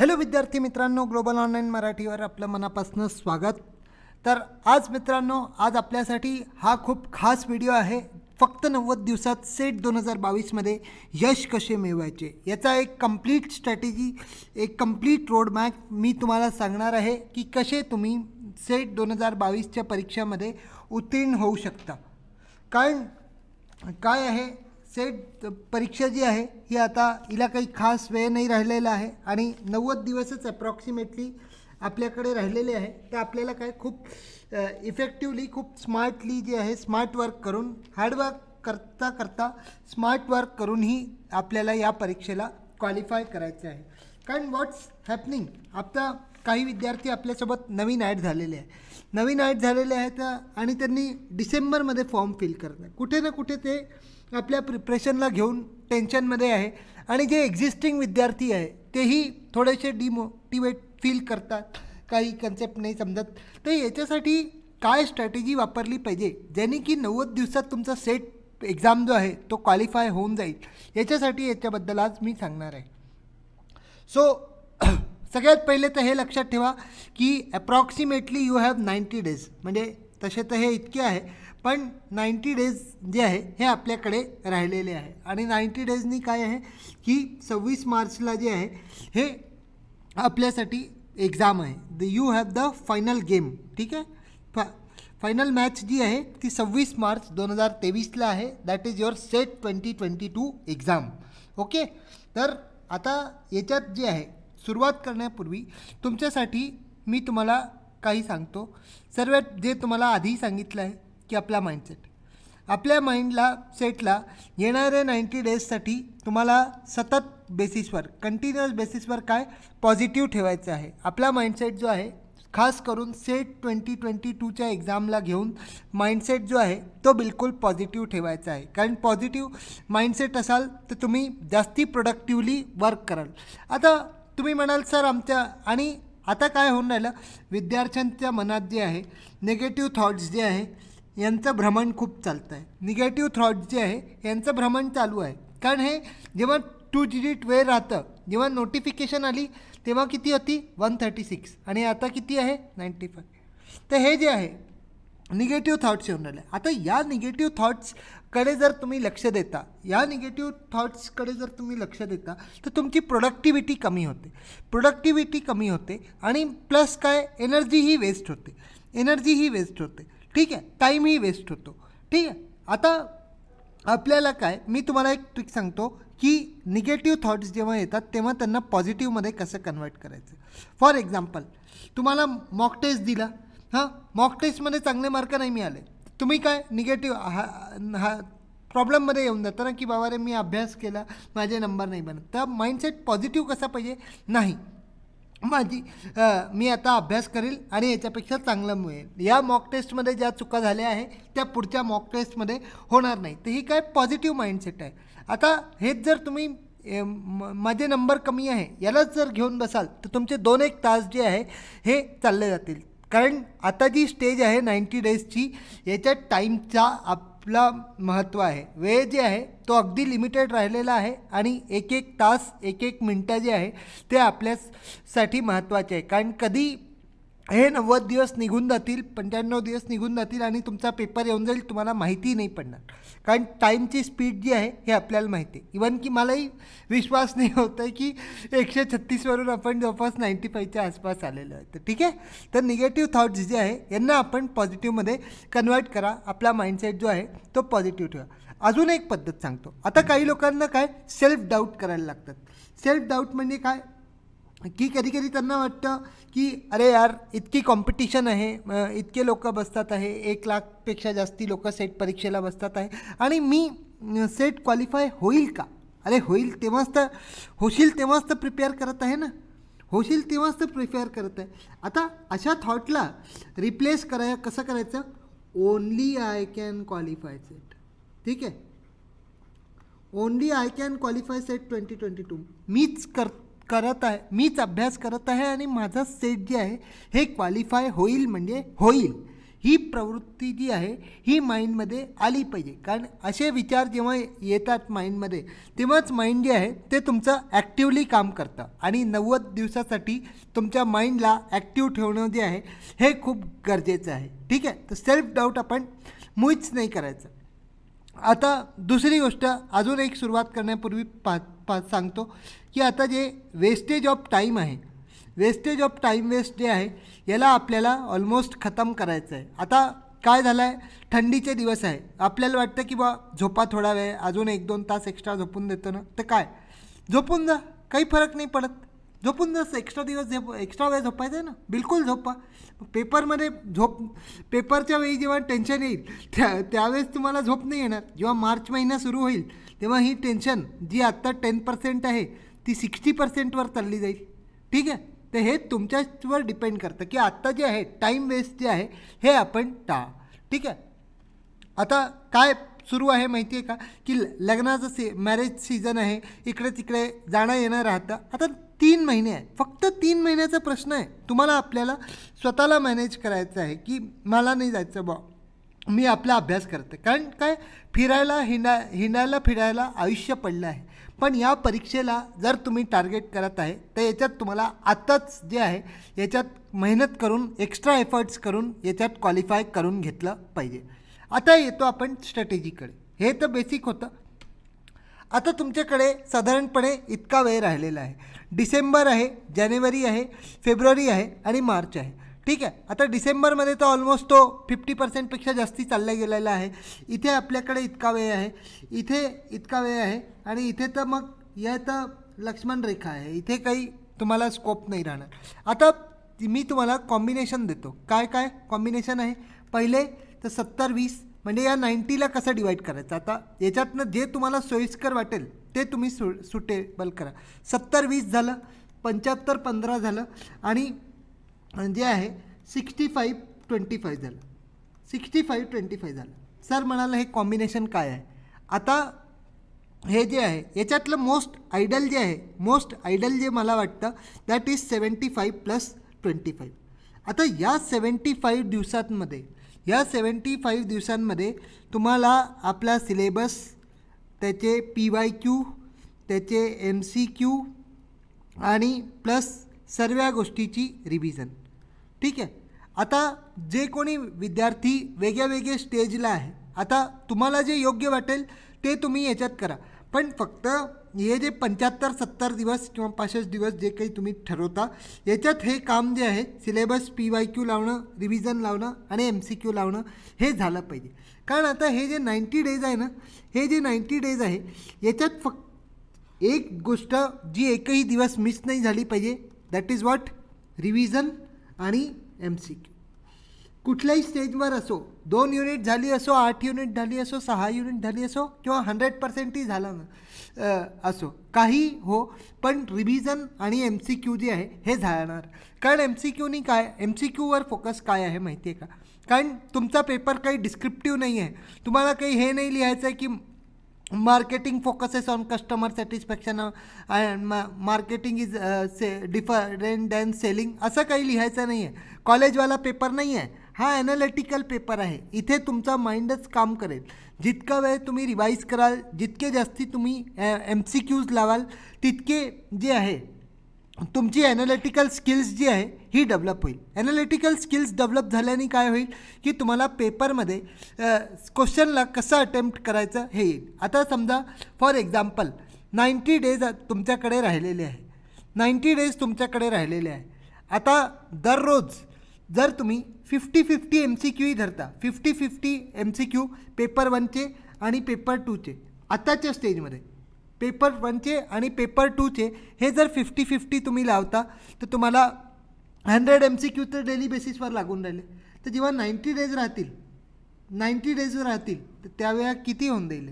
hello विद्यार्थी मित्रांनो global online मराठीवर आपलं मनापासून स्वागत तर आज मित्रांनो आज आपल्यासाठी हा खूप खास व्हिडिओ आहे फक्त नव्वद दिवसात सेट दोन हजार बावीसमध्ये यश कसे मिळवायचे याचा एक कम्प्लीट स्ट्रॅटेजी एक कंप्लीट रोडमॅप मी तुम्हाला सांगणार आहे की कसे तुम्ही सेट दोन हजार बावीसच्या परीक्षामध्ये उत्तीर्ण होऊ शकता कारण काय आहे सेट परीक्षा जी आहे ही आता हिला काही खास वेळ नाही राहिलेला आहे आणि नव्वद दिवसच अप्रॉक्सिमेटली आपल्याकडे राहिलेले आहे तर आपल्याला काय खूप इफेक्टिवली खूप स्मार्टली जे आहे स्मार्ट वर्क करून हार्डवर्क करता करता स्मार्ट वर्क करूनही आपल्याला या परीक्षेला क्वालिफाय करायचे आहे कारण व्हॉट्स हॅपनिंग आता काही विद्यार्थी आपल्यासोबत नवीन ॲड झालेले आहे नवीन ॲड झालेले आहेत आणि त्यांनी डिसेंबरमध्ये फॉर्म फिल करना कुठे ना कुठे ते आपल्या प्रिप्रेशनला घेऊन टेन्शनमध्ये आहे आणि जे एक्झिस्टिंग विद्यार्थी आहे तेही थोडेसे डिमोटिवेट फील करतात काही कन्सेप्ट नाही समजत तर याच्यासाठी काय स्ट्रॅटेजी वापरली पाहिजे ज्याने की नव्वद दिवसात तुमचा सेट एक्झाम जो आहे तो क्वालिफाय होऊन जाईल याच्यासाठी याच्याबद्दल आज मी सांगणार आहे सो सगळ्यात पहिले तर हे लक्षात ठेवा की approximately you have ninety days म्हणजे तसे तर हे इतके आहे पण नाईंटी डेज जे आहे हे आपल्याकडे राहिलेले आहे आणि नाईंटी डेजनी काय आहे की सव्वीस मार्चला जे आहे हे आपल्यासाठी एक्झाम आहे the you have the final game ठीक आहे फा फायनल मॅच जी आहे ती सव्वीस मार्च दोन हजार तेवीसला आहे that is your SET twenty twenty two exam okay तर आता याच्यात जे आहे सुरुवात करण्यापूर्वी तुमच्यासाठी मी तुम्हाला काही सांगतो सर्व जे तुम्हाला आधी सांगितलं आहे की आपला माइंडसेट आपल्या माइंडला सेटला येणाऱ्या नाईंटी डेजसाठी तुम्हाला सतत बेसिसवर कंटिन्युअस बेसिसवर काय पॉझिटिव्ह ठेवायचं आहे आपला माइंडसेट जो आहे खास करून सेट ट्वेंटी ट्वेंटी टूच्या एक्झामला घेऊन माइंडसेट जो आहे तो बिलकुल पॉझिटिव्ह ठेवायचा आहे कारण पॉझिटिव्ह माइंडसेट असाल तर तुम्ही जास्ती प्रोडक्टिवली वर्क कराल आता तुम्ही म्हणाल सर आमच्या आणि आता काय होऊन राहिलं विद्यार्थ्यांच्या मनात जे आहे निगेटिव्ह थॉट्स जे आहे यांचं भ्रमण खूप चालतं आहे निगेटिव्ह थॉट जे आहे यांचं भ्रमण चालू आहे कारण हे जेव्हा टू डिजिट वेळ राहतं जेव्हा नोटिफिकेशन आली तेव्हा किती होती वन थर्टी सिक्स आणि आता किती आहे नाईंटी फाय तर हे जे आहे निगेटिव्ह थॉट्स येऊन राहिले आता या निगेटिव्ह थॉट्सकडे जर तुम्ही लक्ष देता या निगेटिव्ह थॉट्सकडे जर तुम्ही लक्ष देता तर तुमची प्रोडक्टिव्हिटी कमी होते प्रोडक्टिव्हिटी कमी होते आणि प्लस काय एनर्जी ही वेस्ट होते एनर्जी ही वेस्ट होते ठीक आहे टाईमही वेस्ट होतो ठीक आहे आता आपल्याला काय मी तुम्हाला एक ट्रिक सांगतो की निगेटिव्ह थॉट्स जेव्हा येतात तेव्हा त्यांना पॉझिटिव्हमध्ये कसं कन्वर्ट करायचं फॉर एक्झाम्पल तुम्हाला मॉक टेस्ट दिला हां मॉक टेस्टमध्ये चांगले मार्क नाही मिळाले तुम्ही काय निगेटिव्ह हा हा प्रॉब्लेममध्ये येऊन जातं ना की बाबा रे मी अभ्यास केला माझे नंबर नाही बनत तर माइंडसेट पॉझिटिव्ह कसा पाहिजे नाही माझी मी आता अभ्यास करेल आणि याच्यापेक्षा चांगलं मिळेल या मॉक टेस्टमध्ये ज्या चुका झाल्या आहे त्या पुढच्या मॉक टेस्टमध्ये होणार नाही तर ही काय पॉझिटिव्ह माइंडसेट आहे आता हेच जर तुम्ही माझे नंबर कमी आहे यालाच जर घेऊन बसाल तर तुमचे दोन एक तास जे आहे हे चालले जातील कारण आता जी स्टेज आहे नाईन्टी डेजची याच्या टाईमचा आप आपला महत्त्व आहे वेळ जे आहे तो अगदी लिमिटेड राहिलेला आहे आणि एक एक तास एक एक मिनटं जे आहे ते आपल्यासाठी महत्त्वाचे आहे कारण कधी हे नव्वद दिवस निघून जातील पंच्याण्णव दिवस निघून जातील आणि तुमचा पेपर येऊन जाईल तुम्हाला माहिती नाही पडणार कारण टाईमची स्पीड जी आहे हे आपल्याला माहिती आहे इवन की मलाही विश्वास नाही होत आहे की एकशे छत्तीसवरून आपण जवळपास नाईंटी फाईव्हच्या आसपास आलेलो आहे तर ठीक आहे तर निगेटिव्ह थॉट्स जे आहे यांना आपण पॉझिटिव्हमध्ये कन्वर्ट करा आपला माइंडसेट जो आहे तो पॉझिटिव्ह ठेवा अजून एक पद्धत सांगतो आता काही लोकांना काय सेल्फ डाऊट करायला लागतात सेल्फ डाऊट म्हणजे काय की कधी कधी त्यांना वाटतं की अरे यार इतकी कॉम्पिटिशन आहे इतके लोक बसतात आहे एक लाखपेक्षा जास्ती लोक सेट परीक्षेला बसतात आहे आणि मी सेट क्वालिफाय होईल का अरे होईल तेव्हाच तर होशील तेव्हाच तर प्रिपेअर करत आहे ना होशील तेव्हाच तर प्रिपेअर करत आहे आता अशा थॉटला रिप्लेस कराय कसं करायचं only I can qualify SET ठीक आहे only I can qualify SET twenty twenty two मीच कर करत आहे मीच अभ्यास करत आहे आणि माझा सेट जे आहे हे क्वालिफाय होईल म्हणजे होईल ही प्रवृत्ती जी आहे ही माइंडमध्ये आली पाहिजे कारण असे विचार जेव्हा येतात माइंडमध्ये तेव्हाच माइंड जे आहे ते तुमचं ॲक्टिवली काम करतं आणि नव्वद दिवसासाठी तुमच्या माइंडला ॲक्टिव ठेवणं जे आहे हे खूप गरजेचं आहे ठीक आहे तर सेल्फ डाऊट आपण मुळीच नाही करायचं आता दुसरी गोष्ट अजून एक सुरुवात करण्यापूर्वी पा पा सांगतो की आता जे वेस्टेज ऑफ टाईम आहे वेस्टेज ऑफ टाईम वेस्ट जे आहे याला आपल्याला ऑलमोस्ट खतम करायचं आहे आता काय झालं आहे थंडीचे दिवस आहे आपल्याला वाटतं की बा झोपा थोडा वेळ अजून एक दोन तास एक्स्ट्रा झोपून देतो ना तर काय झोपून जा काही फरक नाही पडत झोपून जसं एक्स्ट्रा दिवस झोप एक्स्ट्रा वेळ झोपायचं आहे ना बिलकुल झोपा पेपरमध्ये झोप पेपरच्या वेळी जेव्हा टेन्शन येईल त्या त्यावेळेस तुम्हाला झोप नाही येणार जेव्हा मार्च महिना सुरू होईल तेव्हा ही टेन्शन जी आत्ता टेन पर्सेंट आहे ती सिक्स्टी पर्सेंटवर चालली जाईल ठीक आहे तर हे तुमच्यावर डिपेंड करतं की आत्ता जे आहे टाईम वेस्ट जे आहे हे आपण टा ठीक आहे आता काय सुरू आहे माहिती आहे का की लग्नाचं सी मॅरेज सीझन आहे इकडे तिकडे जाणं येणं राहतं आता तीन महिने आहे फक्त तीन महिन्याचा प्रश्न आहे तुम्हाला आपल्याला स्वतःला मॅनेज करायचं आहे की मला नाही जायचं बॉ मी आपला अभ्यास करते कारण काय फिरायला हिंडा हिंडायला फिरायला आयुष्य पडलं आहे पण या परीक्षेला जर तुम्ही टार्गेट करत आहे तर याच्यात तुम्हाला आताच जे आहे याच्यात मेहनत करून एक्स्ट्रा एफर्ट्स करून याच्यात क्वालिफाय करून घेतलं पाहिजे आता येतो आपण स्ट्रॅटेजीकडे हे तर बेसिक होतं आता तुमच्याकडे साधारणपणे इतका वेळ राहिलेला आहे डिसेंबर आहे जानेवारी आहे फेब्रुवारी आहे आणि मार्च आहे ठीक आहे आता डिसेंबरमध्ये तर ऑलमोस्ट तो फिफ्टी पर्सेंटपेक्षा जास्ती चालला गेलेला आहे इथे आपल्याकडे इतका वेळ आहे इथे इतका वेळ आहे आणि इथे तर मग या तर लक्ष्मण रेखा आहे इथे काही तुम्हाला स्कोप नाही राहणार आता मी तुम्हाला कॉम्बिनेशन देतो काय काय कॉम्बिनेशन आहे पहिले तर सत्तर वीस म्हणजे या नाईन्टीला कसं डिवाईड करायचं आता याच्यातनं जे तुम्हाला सोयीस्कर वाटेल ते तुम्ही सु सुटेबल करा सत्तर वीस झालं पंच्याहत्तर पंधरा झालं आणि जे आहे सिक्स्टी फाईव्ह ट्वेंटी फाईव्ह झालं सिक्स्टी फाईव्ह ट्वेंटी फाईव्ह झालं सर म्हणाला हे कॉम्बिनेशन काय आहे आता हे जे आहे याच्यातलं मोस्ट आयडल जे आहे मोस्ट आयडल जे मला वाटतं that is seventy five plus twenty five आता या सेवन्टी फाईव्ह दिवसांमध्ये या सेवन्टी फाईव्ह दिवसांमध्ये तुम्हाला आपला सिलेबस त्याचे पी वाय क्यू त्याचे एम सी क्यू आणि प्लस सर्व गोष्टीची रिव्हिजन ठीक आहे आता जे कोणी विद्यार्थी वेगळ्या वेगळे स्टेजला आहे आता तुम्हाला जे योग्य वाटेल ते तुम्ही याच्यात करा पण फक्त हे जे पंच्याहत्तर सत्तर दिवस किंवा पासष्ट दिवस जे काही तुम्ही ठरवता याच्यात हे काम जे आहे सिलेबस पी वाय क्यू लावणं रिव्हिजन लावणं आणि एम सी क्यू लावणं हे झालं पाहिजे कारण आता हे जे नाईन्टी डेज आहे ना हे जे नाईन्टी डेज आहे याच्यात फक्त एक गोष्ट जी एकही दिवस मिस नाही झाली पाहिजे दॅट इज वॉट रिव्हिजन आणि एम सी क्यू कुठल्याही स्टेजवर असो दोन युनिट झाली असो आठ युनिट झाली असो सहा युनिट झाली असो किंवा हंड्रेड पर्सेंटही झाला ना असो काही हो पण रिव्हिजन आणि एम सी क्यू जे आहे हे जाणार कारण एम सी क्यूनी काय एम सी क्यूवर फोकस काय आहे माहिती आहे का कारण तुमचा पेपर काही डिस्क्रिप्टिव्ह नाही आहे तुम्हाला काही हे नाही लिहायचं आहे की marketing focuses on customer satisfaction and marketing is say different than selling असं काही लिहायचं नाही आहे कॉलेजवाला पेपर नाही आहे हा ॲनालिटिकल पेपर आहे इथे तुमचा माइंडच काम करेल जितका वेळ तुम्ही रिवाईज कराल जितके जास्ती तुम्ही एम सी क्यूज लावाल तितके जे आहे तुमची ॲनालिटिकल स्किल्स जी आहे ही डेव्हलप होईल ॲनालिटिकल स्किल्स डेव्हलप झाल्याने काय होईल की तुम्हाला पेपरमध्ये क्वेश्चनला कसं अटेम्प्ट करायचं हे येईल आता समजा फॉर एक्झाम्पल नाईंटी डेज तुमच्याकडे राहिलेले आहे नाईंटी डेज तुमच्याकडे राहिलेले आहे आता दररोज जर तुम्ही फिफ्टी फिफ्टी एम सी क्यूही धरता fifty fifty M C Q paper वनचे आणि पेपर टूचे आत्ताच्या स्टेजमध्ये पेपर वनचे आणि पेपर टूचे हे जर फिफ्टी फिफ्टी तुम्ही लावता तर तुम्हाला हंड्रेड एम सी क्यू तर डेली बेसिसवर लागून राहिले तर जेव्हा नाईंटी डेज राहतील नाईंटी डेज राहतील तर त्यावेळा किती होऊन जाईल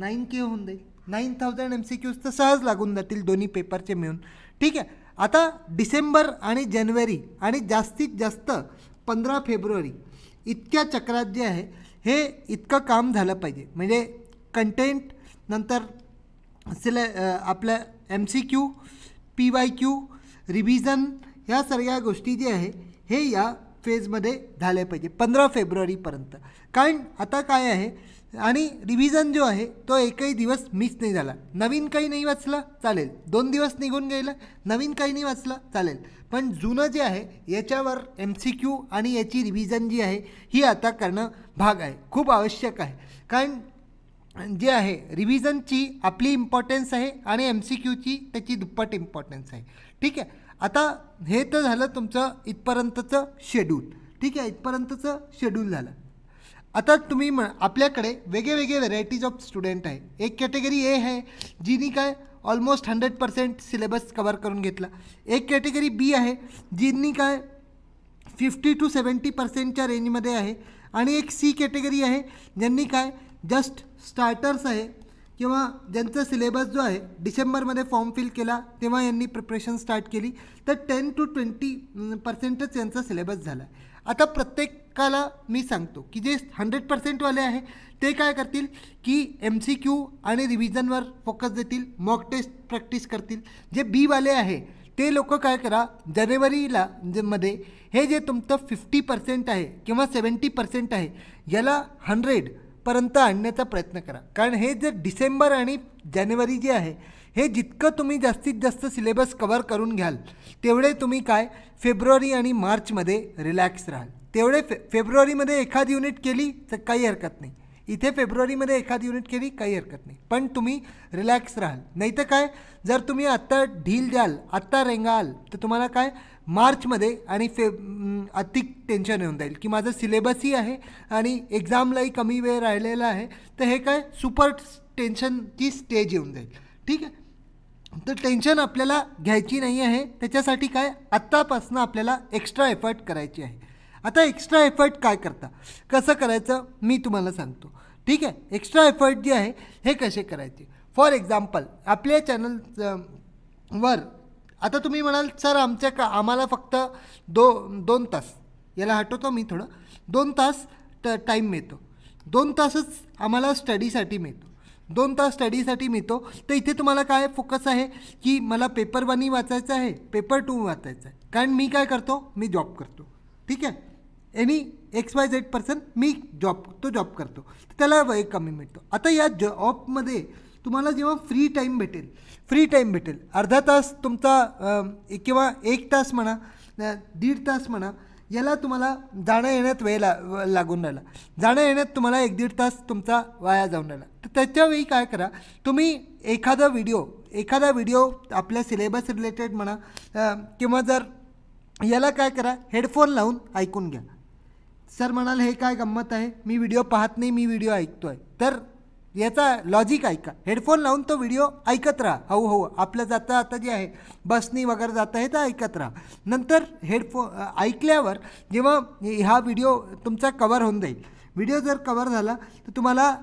नाईन के होऊन जाईल nine thousand M C Qs तर सहज लागून जातील दोन्ही पेपरचे मिळून ठीक आहे आता डिसेंबर आणि जानेवारी आणि जास्तीत जास्त पंधरा फेब्रुवारी इतक्या चक्रात जे आहे हे इतकं काम झालं पाहिजे म्हणजे कंटेंट नंतर सिले आपलं M C Q P Y Q revision ह्या सगळ्या गोष्टी जे आहे हे या फेजमध्ये झाल्या पाहिजे पंधरा फेब्रुवारीपर्यंत कारण आता काय आहे आणि रिव्हिजन जो आहे तो एकही दिवस मिस नाही झाला नवीन काही नाही वाचलं चालेल दोन दिवस निघून गेलं नवीन काही नाही वाचलं चालेल पण जुनं जे आहे याच्यावर एम सी क्यू आणि याची रिव्हिजन जी आहे ही आता करणं भाग आहे खूप आवश्यक आहे कारण जे आहे रिव्हिजनची आपली इम्पॉर्टन्स आहे आणि एम सी क्यूची त्याची दुप्पट इम्पॉर्टन्स आहे ठीक आहे आता हे तर झालं तुमचं इथपर्यंतचं शेड्यूल ठीक आहे इथपर्यंतचं शेड्यूल झालं आता तुम्ही म्हण आपल्याकडे वेगळेवेगळे व्हेरायटीज ऑफ स्टुडंट आहे एक कॅटेगरी ए आहे जिनी काय almost hundred percent syllabus cover करून घेतला एक कॅटेगरी बी आहे जिनी काय फिफ्टी टू सेवन्टी पर्सेंटच्या रेंजमध्ये आहे आणि एक सी कॅटेगरी आहे ज्यांनी काय जस्ट स्टार्टर्स आहे किंवा ज्यांचा सिलेबस जो आहे डिसेंबरमध्ये फॉर्म फिल केला तेव्हा यांनी प्रिपरेशन स्टार्ट केली तर टेन टू ट्वेंटी पर्सेंटच यांचा सिलेबस झाला आहे आता प्रत्येकाला मी सांगतो की जे हंड्रेड पर्सेंटवाले आहे ते काय करतील की एम सी क्यू आणि रिव्हिजनवर फोकस देतील मॉक टेस्ट प्रॅक्टिस करतील जे बीवाले आहे ते लोक काय करा जानेवारीला जे मध्ये हे जे तुमचं फिफ्टी पर्सेंट आहे किंवा सेवन्टी पर्सेंट आहे याला हंड्रेड पर्यंत आणण्याचा प्रयत्न करा कारण हे जे डिसेंबर आणि जानेवारी जे आहे हे जितकं तुम्ही जास्तीत जास्त सिलेबस कवर करून घ्याल तेवढे तुम्ही काय फेब्रुवारी आणि मार्चमध्ये रिलॅक्स राहाल तेवढे फे फेब्रुवारीमध्ये एखाद युनिट केली तर काही हरकत नाही इथे फेब्रुवारीमध्ये एखाद युनिट केली काही हरकत नाही पण तुम्ही रिलॅक्स राहाल नाही तर काय जर तुम्ही आत्ता ढील द्याल आत्ता रेंगाल तर तुम्हाला काय मार्चमध्ये आणि फे अतिक टेन्शन येऊन जाईल की माझं सिलेबसही आहे आणि एक्झामलाही कमी वेळ राहिलेला आहे तर हे काय सुपर टेन्शनची स्टेज येऊन जाईल ठीक आहे तर टेन्शन आपल्याला घ्यायची नाही आहे त्याच्यासाठी काय आत्तापासून आपल्याला एक्स्ट्रा एफर्ट करायची आहे आता एक्स्ट्रा एफर्ट काय करता कसं करायचं मी तुम्हाला सांगतो ठीक आहे एक्स्ट्रा एफर्ट जे आहे हे कसे करायचे फॉर एक्झाम्पल आपल्या चॅनल वर आता तुम्ही म्हणाल सर आमच्या का आम्हाला फक्त दो दोन तास याला हटवतो मी थोडं दोन तास ट टाईम मिळतो दोन तासच आम्हाला स्टडीसाठी मिळतो दोन तास स्टडीसाठी मिळतो तर इथे तुम्हाला काय फोकस आहे की मला पेपर वनही वाचायचं आहे पेपर टू वाचायचं आहे कारण मी काय करतो मी जॉब करतो ठीक आहे any X Y Z person मी जॉब तो जॉब करतो त्याला वय कमी मिळतो आता या जॉबमध्ये तुम्हाला जेव्हा फ्री टाईम भेटेल फ्री टाईम भेटेल अर्धा तास तुमचा किंवा एक तास म्हणा दीड तास म्हणा याला तुम्हाला जाणं येण्यात वेळ ला लागून राहिला जाणं येण्यात तुम्हाला एक दीड तास तुमचा वाया जाऊन राहिला तर त्याच्यावेळी काय करा तुम्ही एखादा व्हिडिओ एखादा व्हिडिओ आपल्या सिलेबस रिलेटेड म्हणा किंवा जर याला काय करा हेडफोन लावून ऐकून घ्या सर म्हणाल हे काय गंमत आहे मी व्हिडिओ पाहत नाही मी व्हिडिओ ऐकतो आहे तर याचा लॉजिक ऐका हेडफोन लावून तो व्हिडिओ ऐकत राहा हो हळू आपलं जाता आता जे आहे बसनी वगैरे जाता आहे तर ऐकत राहा नंतर हेडफोन ऐकल्यावर जेव्हा हा व्हिडिओ तुमचा कवर होऊन जाईल व्हिडिओ जर कवर झाला तर तुम्हाला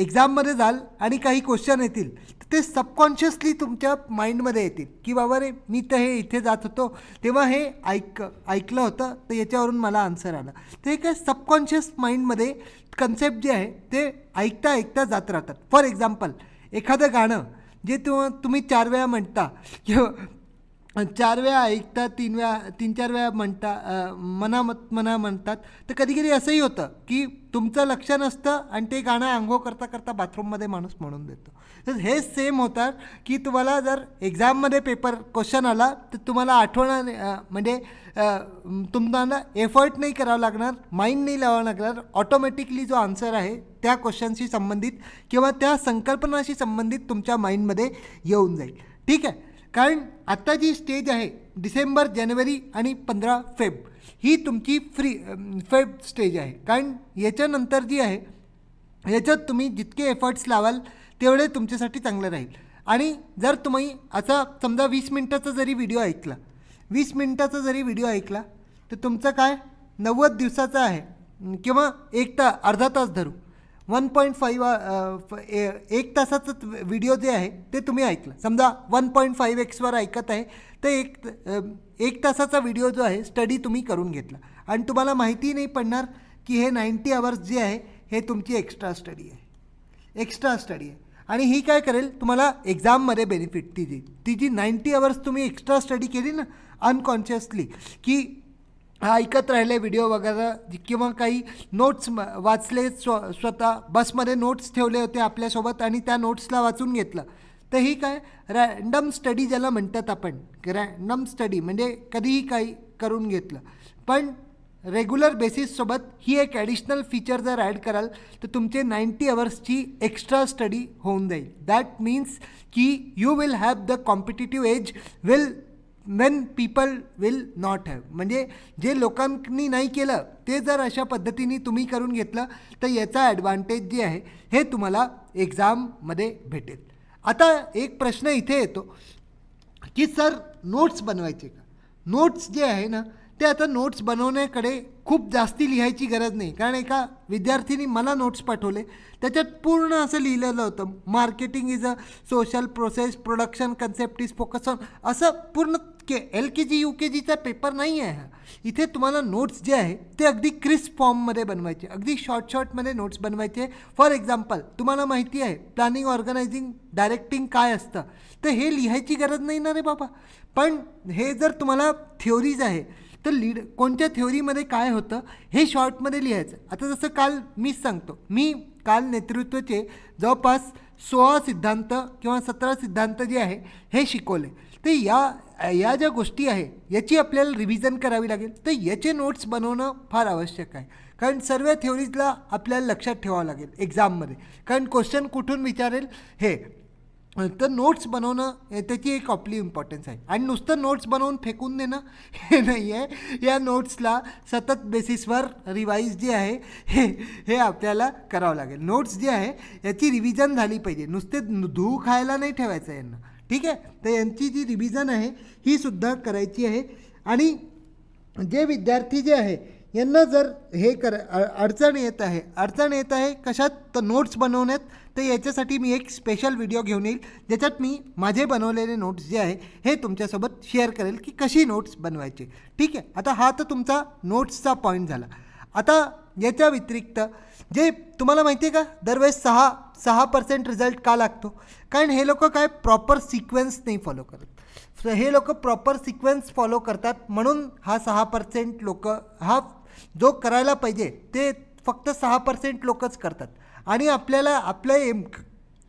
एक्झाममध्ये जाल आणि काही क्वेश्चन येतील तर ते सबकॉन्शियसली तुमच्या माइंडमध्ये येतील की बाबा रे मी तर हे इथे जात होतो तेव्हा हे ऐक ऐकलं होतं तर याच्यावरून मला आन्सर आला तर हे काय सबकॉन्शियस माइंडमध्ये कन्सेप्ट जे आहे ते ऐकता ऐकता जात राहतात फॉर एक्झाम्पल एखादं गाणं जे तु तुम्ही चार वेळा म्हणता किंवा चार वेळा ऐकतात तीन वेळा तीन चार वेळा म्हणता मनामत मना म्हणतात तर कधी कधी असंही होतं की तुमचं लक्ष नसतं आणि ते गाणं आंघो करता करता बाथरूममध्ये माणूस म्हणून देतो तर हे सेम होतात की तुम्हाला जर एक्झाममध्ये पेपर क्वेश्चन आला तर तुम्हाला आठवण म्हणजे तुम्हाला एफर्ट नाही करावा लागणार माइंड नाही लावावं लागणार ऑटोमॅटिकली जो आन्सर आहे त्या क्वेश्चनशी संबंधित किंवा त्या संकल्पनाशी संबंधित तुमच्या माइंडमध्ये येऊन जाईल ठीक आहे कारण आत्ता जी स्टेज आहे डिसेंबर जानेवारी आणि पंधरा फेब ही तुमची फ्री फेब स्टेज आहे कारण याच्यानंतर जी आहे याच्यात तुम्ही जितके एफर्ट्स लावाल तेवढे तुमच्यासाठी चांगलं राहील आणि जर तुम्ही असा समजा वीस मिनटाचा जरी व्हिडिओ ऐकला वीस मिनटाचा जरी व्हिडिओ ऐकला तर तुमचं काय नव्वद दिवसाचा आहे किंवा एक तास अर्धा तास धरू वन पॉईंट फाईव्ह एक तासाचं व्हिडिओ जे आहे ते तुम्ही ऐकलं समजा वन पॉईंट फाईव्ह एक्सवर ऐकत आहे तर एक एक तासाचा व्हिडिओ जो आहे स्टडी तुम्ही करून घेतला आणि तुम्हाला माहिती नाही पडणार की हे नाईन्टी आवर्स जे आहे हे तुमची एक्स्ट्रा स्टडी आहे एक्स्ट्रा स्टडी आहे आणि ही काय करेल तुम्हाला एक्झाममध्ये बेनिफिट ती देईल ती जी नाईन्टी आवर्स तुम्ही एक्स्ट्रा स्टडी केली ना अनकॉन्शियसली की ऐकत राहिले व्हिडिओ वगैरे किंवा काही नोट्स वाचले स्व स्वतः बसमध्ये नोट्स ठेवले होते आपल्यासोबत आणि त्या नोट्सला वाचून घेतलं तर ही काय रॅन्डम स्टडी ज्याला म्हणतात आपण रॅन्डम स्टडी म्हणजे कधीही काही करून घेतलं पण रेग्युलर बेसिससोबत ही एक ॲडिशनल फीचर जर ॲड कराल तर तुमचे नाईंटी अवर्सची एक्स्ट्रा स्टडी होऊन जाईल दॅट मीन्स की you will have the competitive edge will main people will not have म्हणजे जे लोकांनी नाही केलं ते जर अशा पद्धतीने तुम्ही करून घेतलं तर याचा ॲडव्हान्टेज जे आहे हे तुम्हाला एक्झाममध्ये भेटेल आता एक प्रश्न इथे येतो की सर नोट्स बनवायचे का नोट्स जे आहे ना ते आता नोट्स बनवण्याकडे खूप जास्ती लिहायची गरज नाही कारण एका विद्यार्थीनी मला नोट्स पाठवले त्याच्यात पूर्ण असं लिहिलेलं होतं marketing is a social process production concept is focus on असं पूर्ण के एल के जी यू के जीचा पेपर नाही आहे हा इथे तुम्हाला नोट्स जे आहे ते अगदी क्रिस्प फॉर्ममध्ये बनवायचे अगदी शॉर्ट शॉर्टमध्ये नोट्स बनवायचे फॉर एक्झाम्पल तुम्हाला माहिती आहे प्लॅनिंग ऑर्गनायझिंग डायरेक्टिंग काय असतं तर हे लिहायची गरज नाही ना रे बाबा पण हे जर तुम्हाला थिओरीज आहे तर लीड कोणत्या थेअरीमध्ये काय होतं हे शॉर्टमध्ये लिहायचं आता जसं काल मीच सांगतो मी काल नेतृत्वाचे जवळपास सोळा सिद्धांत किंवा सतरा सिद्धांत जे आहे हे शिकवले तर या या ज्या गोष्टी आहे याची आपल्याला रिव्हिजन करावी लागेल तर याचे नोट्स बनवणं फार आवश्यक आहे कारण सर्व थ्योरीजला आपल्याला लक्षात ठेवावं लागेल एक्झाममध्ये कारण क्वेश्चन कुठून विचारेल हे तर नोट्स बनवणं त्याची एक आपली इम्पॉर्टन्स आहे आणि नुसतं नोट्स बनवून फेकून देणं हे नाही आहे या नोट्सला सतत बेसिसवर रिवाईज जे आहे हे हे आपल्याला करावं लागेल नोट्स जे आहे याची रिव्हिजन झाली पाहिजे नुसते धू खायला नाही ठेवायचं यांना ठीक आहे तर यांची जी रिव्हिजन आहे ही सुद्धा करायची आहे आणि जे विद्यार्थी जे आहे यांना जर हे कर अडचण येत आहे अडचण येत आहे कशात तर नोट्स बनवण्यात तर याच्यासाठी मी एक स्पेशल व्हिडिओ घेऊन येईल ज्याच्यात मी माझे बनवलेले नोट्स जे आहे हे तुमच्यासोबत शेअर करेल की कशी नोट्स बनवायचे ठीक आहे आता हा तर तुमचा नोट्सचा पॉईंट झाला आता याच्या व्यतिरिक्त जे तुम्हाला माहिती आहे का दरवेळेस सहा सहा पर्सेंट रिझल्ट का लागतो कारण हे लोक काय प्रॉपर सिक्वेन्स नाही फॉलो करत हे लोक प्रॉपर सिक्वेन्स फॉलो करतात म्हणून हा सहा पर्सेंट लोक हा जो करायला पाहिजे ते फक्त सहा पर्सेंट लोकच करतात आणि आपल्याला आपलं एम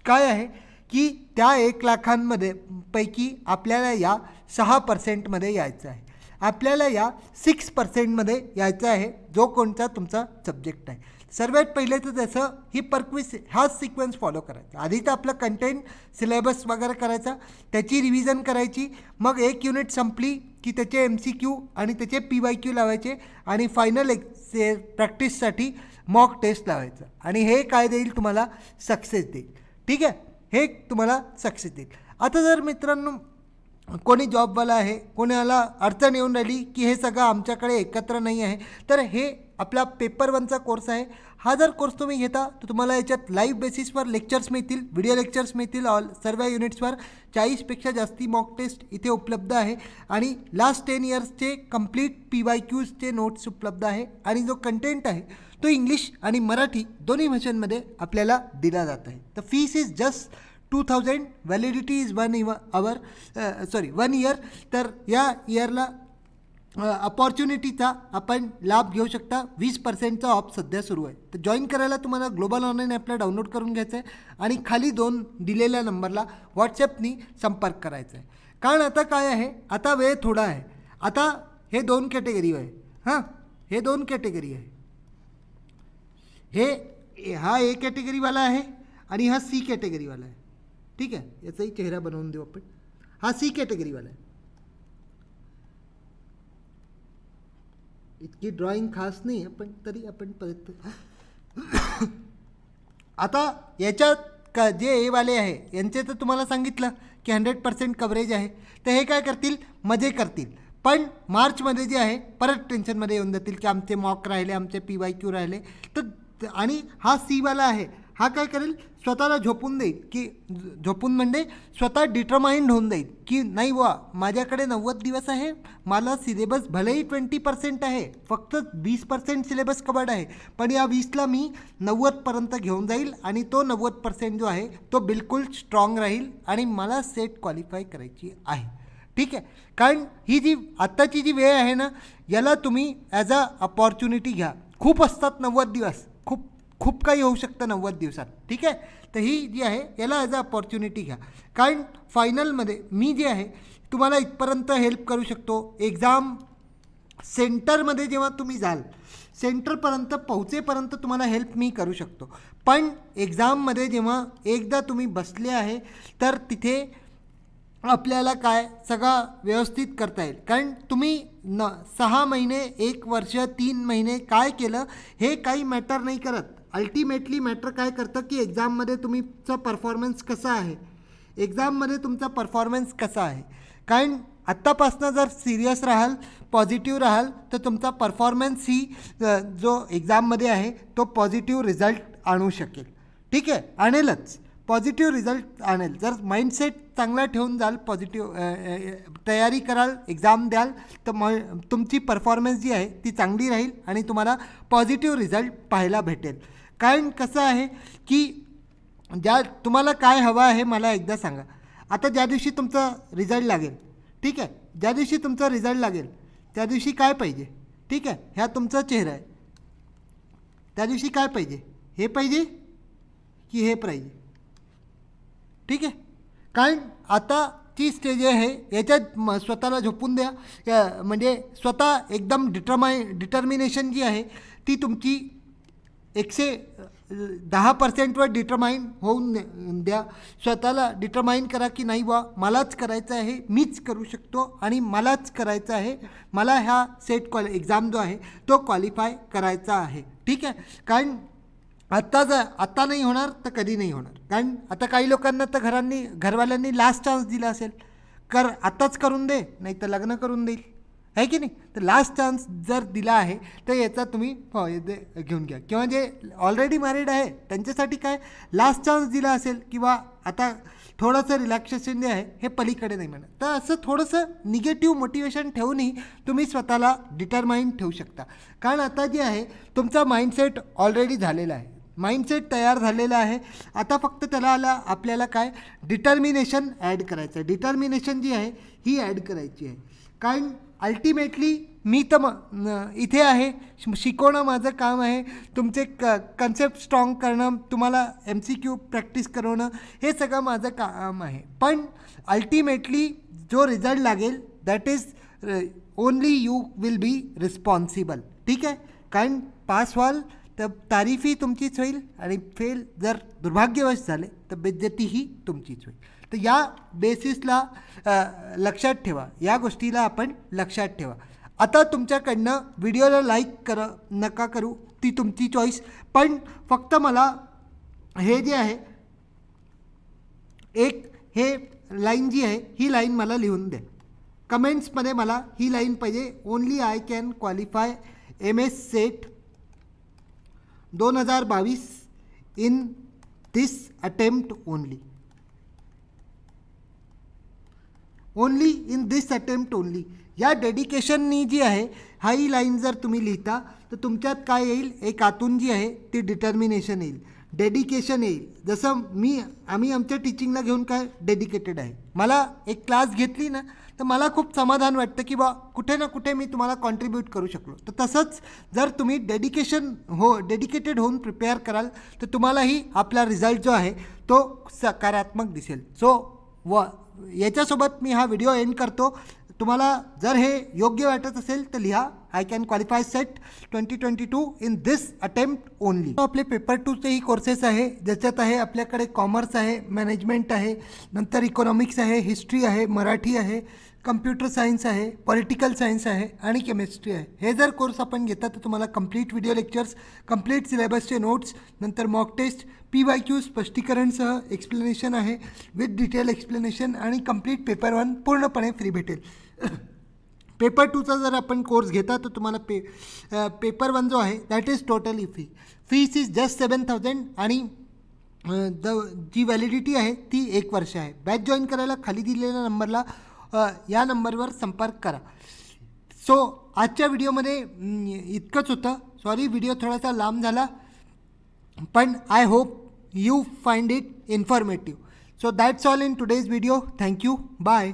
काय आहे की त्या एक लाखांमध्ये पैकी आपल्याला या सहा पर्सेंटमध्ये यायचं आहे आपल्याला या सिक्स पर्सेंटमध्ये यायचं आहे जो कोणता तुमचा सब्जेक्ट आहे सर्वात पहिले तर त्याचं ही परक्विस हाच सिक्वेन्स फॉलो करायचा आधी तर आपलं कंटेंट सिलेबस वगैरे करायचा त्याची रिव्हिजन करायची मग एक युनिट संपली की त्याचे एम सी क्यू आणि त्याचे पी वाय क्यू लावायचे आणि फायनल एक प्रॅक्टिससाठी मॉक टेस्ट लावायचं आणि हे काय देईल तुम्हाला सक्सेस देईल ठीक आहे हे तुम्हाला सक्सेस देईल आता जर मित्रांनो कोणी जॉबवाला आहे कोणाला अडचण येऊन राहिली की हे सगळं आमच्याकडे एकत्र नाही आहे तर हे आपला पेपर वनचा कोर्स आहे हा जर कोर्स तुम्ही घेता तर तुम्हाला याच्यात लाईव्ह बेसिसवर लेक्चर्स मिळतील व्हिडिओ लेक्चर्स मिळतील ऑल सर्व युनिट्सवर चाळीसपेक्षा जास्ती मॉक टेस्ट इथे उपलब्ध आहे आणि लास्ट टेन इयर्सचे कम्प्लीट पी वाय क्यूजचे नोट्स उपलब्ध आहे आणि जो कंटेंट आहे तो इंग्लिश आणि मराठी दोन्ही भाषांमध्ये आपल्याला दिला जात आहे तर fees is just two thousand validity is one इव आवर सॉरी वन इयर तर या इयरला अपॉर्च्युनिटीचा आपण लाभ घेऊ शकता वीस पर्सेंटचा ऑफ सध्या सुरू आहे तर जॉईन करायला तुम्हाला ग्लोबल ऑनलाईन ॲपला डाउनलोड करून घ्यायचं आहे आणि खाली दोन दिलेल्या नंबरला व्हॉट्सॲपनी संपर्क करायचा आहे कारण आता काय आहे आता वेळ थोडा आहे आता हे दोन कॅटेगरी आहे हां हे दोन कॅटेगरी आहे हे हा ए कॅटेगरीवाला आहे आणि हा सी कॅटेगरीवाला आहे ठीक आहे याचाही चेहरा बनवून देऊ आपण हा सी कॅटेगरीवाला आहे इतकी ड्रॉइंग खास नाही आहे पण तरी आपण परत आता याच्यात क जे एवाले आहे यांचे तर तुम्हाला सांगितलं की हंड्रेड पर्सेंट कव्हरेज आहे तर हे काय करतील मजे करतील पण मार्चमध्ये जे आहे परत टेन्शनमध्ये येऊन जातील की आमचे मॉक राहिले आमचे पी वाय क्यू राहिले तर आणि हा सीवाला आहे हा काय करेल स्वतःला झोपून देईल की झोपून म्हणजे स्वतः डिटरमाइंड होऊन जाईल की नाही वा माझ्याकडे नव्वद दिवस आहे मला सिलेबस भलेही ट्वेंटी पर्सेंट आहे फक्त वीस पर्सेंट सिलेबस कवर्ड आहे पण या वीसला मी नव्वदपर्यंत घेऊन जाईल आणि तो नव्वद पर्सेंट जो आहे तो बिलकुल स्ट्रॉंग राहील आणि मला सेट क्वालिफाय करायची आहे ठीक आहे कारण ही जी आत्ताची जी वेळ आहे ना याला तुम्ही ॲज अ अपॉर्च्युनिटी घ्या खूप असतात नव्वद दिवस खूप काही होऊ शकतं नव्वद दिवसात ठीक आहे तर ही जी आहे याला ॲज अ अपॉर्च्युनिटी घ्या कारण फायनलमध्ये मी जे आहे तुम्हाला इथपर्यंत हेल्प करू शकतो एक्झाम सेंटरमध्ये जेव्हा तुम्ही जाल सेंटरपर्यंत पोहोचेपर्यंत तुम्हाला हेल्प मी करू शकतो पण एक्झाममध्ये जेव्हा एकदा तुम्ही बसले आहे तर तिथे आपल्याला काय सगळं व्यवस्थित करता येईल कारण तुम्ही न सहा महिने एक वर्ष तीन महिने काय केलं हे काही मॅटर नाही करत अल्टिमेटली मॅटर काय करतं की एक्झाममध्ये तुमचा परफॉर्मन्स कसा आहे एक्झाममध्ये तुमचा परफॉर्मन्स कसा आहे कारण आत्तापासनं जर सिरियस राहाल पॉझिटिव्ह राहाल तर तुमचा परफॉर्मन्स ही जो एक्झाममध्ये आहे तो पॉझिटिव्ह रिझल्ट आणू शकेल ठीक आहे आणेलच पॉझिटिव्ह रिझल्ट आणेल जर माइंडसेट चांगला ठेवून जाल पॉझिटिव्ह तयारी कराल एक्झाम द्याल तर म तुमची परफॉर्मन्स जी आहे ती चांगली राहील आणि तुम्हाला पॉझिटिव्ह रिझल्ट पाहायला भेटेल कारण कसं आहे की ज्या तुम्हाला काय हवं आहे मला एकदा सांगा आता ज्या दिवशी तुमचा रिझल्ट लागेल ठीक आहे ज्या दिवशी तुमचा रिझल्ट लागेल त्या दिवशी काय पाहिजे ठीक आहे ह्या तुमचा चेहरा आहे त्या दिवशी काय पाहिजे हे पाहिजे की हे पाहिजे ठीक आहे कारण आता ती स्टेज आहे याच्यात म स्वतःला झोपून द्या म्हणजे स्वतः एकदम डिटरमाय डिटर्मिनेशन जी आहे ती तुमची एकशे दहा पर्सेंटवर डिटरमाइन होऊन द्या स्वतःला डिटरमाइन करा की नाही बा मलाच करायचं आहे मीच करू शकतो आणि मलाच करायचं आहे मला ह्या सेट क्वाल एक्झाम जो आहे तो क्वालिफाय करायचा आहे ठीक आहे कारण आत्ता जर आत्ता नाही होणार तर कधी नाही होणार कारण आता काही लोकांना तर घरांनी घरवाल्यांनी लास्ट चान्स दिला असेल कर आत्ताच करून दे नाही तर लग्न करून देईल आहे की नाही तर लास्ट चान्स जर दिला आहे तर याचा तुम्ही हो, घेऊन घ्या किंवा जे ऑलरेडी मॅरिड आहे त्यांच्यासाठी काय लास्ट चान्स दिला असेल किंवा आता थोडंसं रिलॅक्सेशन जे आहे हे पलीकडे नाही म्हणत तर असं थोडंसं निगेटिव्ह मोटिवेशन ठेवूनही तुम्ही स्वतःला डिटरमाइंड ठेवू शकता कारण आता जे आहे तुमचा माइंडसेट ऑलरेडी झालेला आहे माइंडसेट तयार झालेला आहे आता फक्त त्याला आला आपल्याला काय डिटर्मिनेशन ॲड करायचं आहे डिटर्मिनेशन जी आहे ही ॲड करायची आहे कारण अल्टिमेटली मी तर इथे आहे शिकवणं माझं काम आहे तुमचे क कन्सेप्ट स्ट्रॉंग करणं तुम्हाला एम सी क्यू प्रॅक्टिस करवणं हे सगळं माझं काम आहे पण अल्टिमेटली जो रिझल्ट लागेल that is only you will be responsible ठीक आहे कारण पास व्हाल तर तारीफही तुमचीच होईल आणि फेल जर दुर्भाग्यवश झाले तर बेज्जतीही तुमचीच होईल तर या बेसिसला लक्षात ठेवा या गोष्टीला आपण लक्षात ठेवा आता तुमच्याकडनं व्हिडिओला लाईक कर नका करू ती तुमची चॉईस पण फक्त मला हे जे आहे एक हे लाईन जी आहे ही लाईन मला लिहून द्या कमेंट्समध्ये मला ही लाईन पाहिजे only I can qualify M S SET दोन हजार बावीस in this attempt only only in this attempt only या डेडिकेशननी जी आहे हाई लाईन जर तुम्ही लिहिता तर तुमच्यात काय येईल एक आतून जी आहे ती डिटर्मिनेशन येईल डेडिकेशन येईल जसं मी आम्ही आमच्या टीचिंगला घेऊन काय डेडिकेटेड आहे मला एक क्लास घेतली ना तर मला खूप समाधान वाटतं की बा कुठे ना कुठे मी तुम्हाला कॉन्ट्रीब्यूट करू शकलो तर तसंच जर तुम्ही डेडिकेशन हो डेडिकेटेड होऊन प्रिपेअर कराल तर तुम्हालाही आपला रिझल्ट जो आहे तो सकारात्मक दिसेल सो व याच्यासोबत मी हा व्हिडिओ एंड करतो तुम्हाला जर हे योग्य वाटत असेल तर लिहा I can qualify SET twenty twenty two in this attempt only आपले पेपर टूचेही कोर्सेस आहे ज्याच्यात आहे आपल्याकडे कॉमर्स आहे मॅनेजमेंट आहे नंतर इकॉनॉमिक्स आहे हिस्ट्री आहे मराठी आहे कम्प्युटर सायन्स आहे पॉलिटिकल सायन्स आहे आणि केमिस्ट्री आहे हे जर कोर्स आपण घेता तर तुम्हाला कंप्लीट व्हिडिओ लेक्चर्स कम्प्लीट सिलेबसचे नोट्स नंतर mock test P Y Q स्पष्टीकरणसह एक्सप्लेनेशन आहे विथ डिटेल एक्सप्लेनेशन आणि कंप्लीट पेपर वन पूर्णपणे फ्री भेटेल पेपर टूचा जर आपण कोर्स घेता तर तुम्हाला पे पेपर वन जो आहे that is totally free fees is just seven thousand आणि द जी व्हॅलिडिटी आहे ती एक वर्ष आहे बॅच जॉईन करायला खाली दिलेल्या नंबरला या नंबरवर संपर्क करा सो आजच्या व्हिडिओमध्ये इतकंच होतं सॉरी व्हिडिओ थोडासा लांब झाला पण I hope you find it informative so that's all in today's video thank you bye